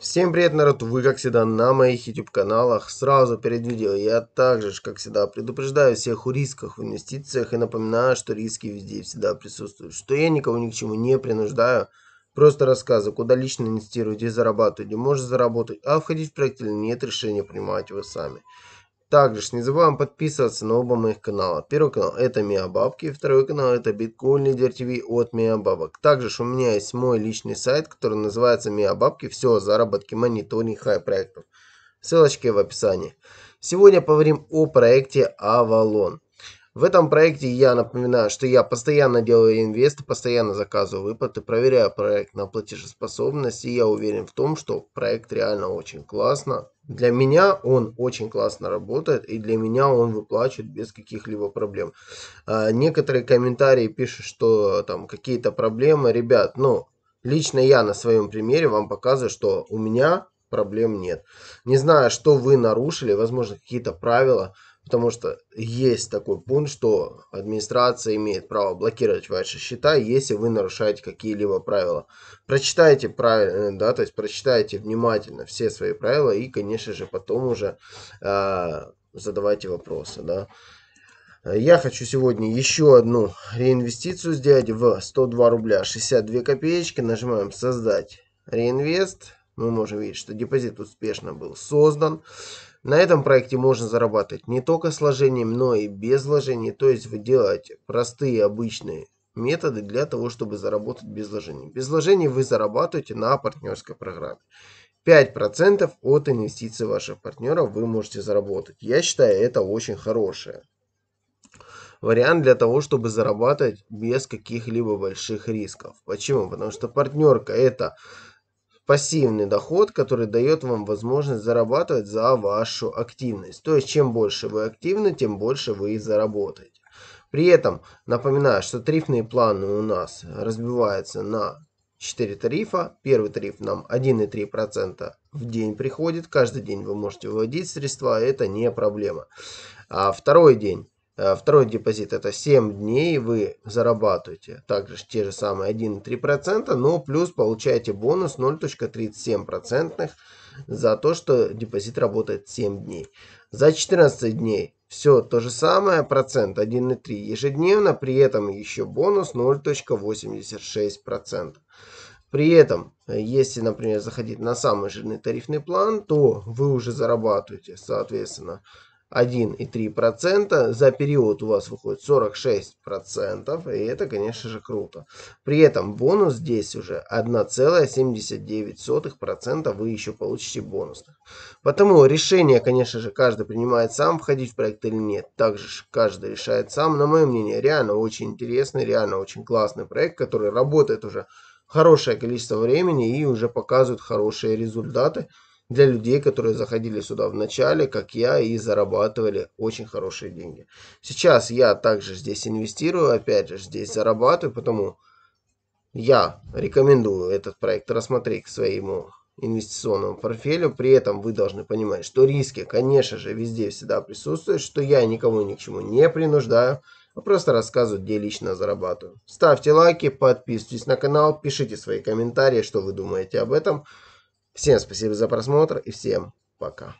Всем привет, народ! Вы, как всегда, на моих YouTube-каналах. Сразу перед видео я также, как всегда, предупреждаю всех о рисках в инвестициях и напоминаю, что риски везде и всегда присутствуют. Что я никого ни к чему не принуждаю, просто рассказываю, куда лично инвестировать и зарабатывать, где можно заработать, а входить в проект или нет, решение принимаете вы сами. Также ж не забываем подписываться на оба моих канала. Первый канал это Миабабки, второй канал это Биткоин Лидер ТВ от Миабабок. Также же у меня есть мой личный сайт, который называется Миабабки. Все о заработке, мониторинг и проектов. Ссылочки в описании. Сегодня поговорим о проекте Avalon. В этом проекте я напоминаю, что я постоянно делаю инвесты, постоянно заказываю выплаты, проверяю проект на платежеспособность, и я уверен в том, что проект реально очень классно. Для меня он очень классно работает, и для меня он выплачивает без каких-либо проблем. А, некоторые комментарии пишут, что там какие-то проблемы. Ребят, ну, лично я на своем примере вам показываю, что у меня проблем нет. Не знаю, что вы нарушили, возможно, какие-то правила, Потому что есть такой пункт, что администрация имеет право блокировать ваши счета, если вы нарушаете какие-либо правила. Прочитайте правильно, э, да, то есть прочитайте внимательно все свои правила и, конечно же, потом уже э, задавайте вопросы, да. Я хочу сегодня еще одну реинвестицию сделать в 102 рубля 62 копеечки. Нажимаем создать реинвест мы можем видеть, что депозит успешно был создан. На этом проекте можно зарабатывать не только с но и без вложений. То есть вы делаете простые, обычные методы для того, чтобы заработать без вложений. Без вложений вы зарабатываете на партнерской программе. 5% от инвестиций ваших партнеров вы можете заработать. Я считаю, это очень хороший Вариант для того, чтобы зарабатывать без каких-либо больших рисков. Почему? Потому что партнерка это пассивный доход, который дает вам возможность зарабатывать за вашу активность. То есть, чем больше вы активны, тем больше вы и заработаете. При этом, напоминаю, что тарифные планы у нас разбиваются на 4 тарифа. Первый тариф нам 1,3% в день приходит. Каждый день вы можете выводить средства, это не проблема. А второй день Э, второй депозит это 7 дней, вы зарабатываете также те же самые 1,3%, но плюс получаете бонус 0.37% за то, что депозит работает 7 дней. За 14 дней все то же самое, процент 1,3 ежедневно, при этом еще бонус 0.86%. При этом, э, если, например, заходить на самый жирный тарифный план, то вы уже зарабатываете, соответственно, 1,3%. За период у вас выходит 46%. И это, конечно же, круто. При этом бонус здесь уже 1,79% вы еще получите бонус. Потому решение, конечно же, каждый принимает сам, входить в проект или нет. Также каждый решает сам. На мое мнение, реально очень интересный, реально очень классный проект, который работает уже хорошее количество времени и уже показывает хорошие результаты для людей, которые заходили сюда в начале, как я, и зарабатывали очень хорошие деньги. Сейчас я также здесь инвестирую, опять же здесь зарабатываю, потому я рекомендую этот проект рассмотреть к своему инвестиционному портфелю. При этом вы должны понимать, что риски, конечно же, везде всегда присутствуют, что я никого ни к чему не принуждаю, а просто рассказываю, где лично зарабатываю. Ставьте лайки, подписывайтесь на канал, пишите свои комментарии, что вы думаете об этом. Всем спасибо за просмотр и всем пока.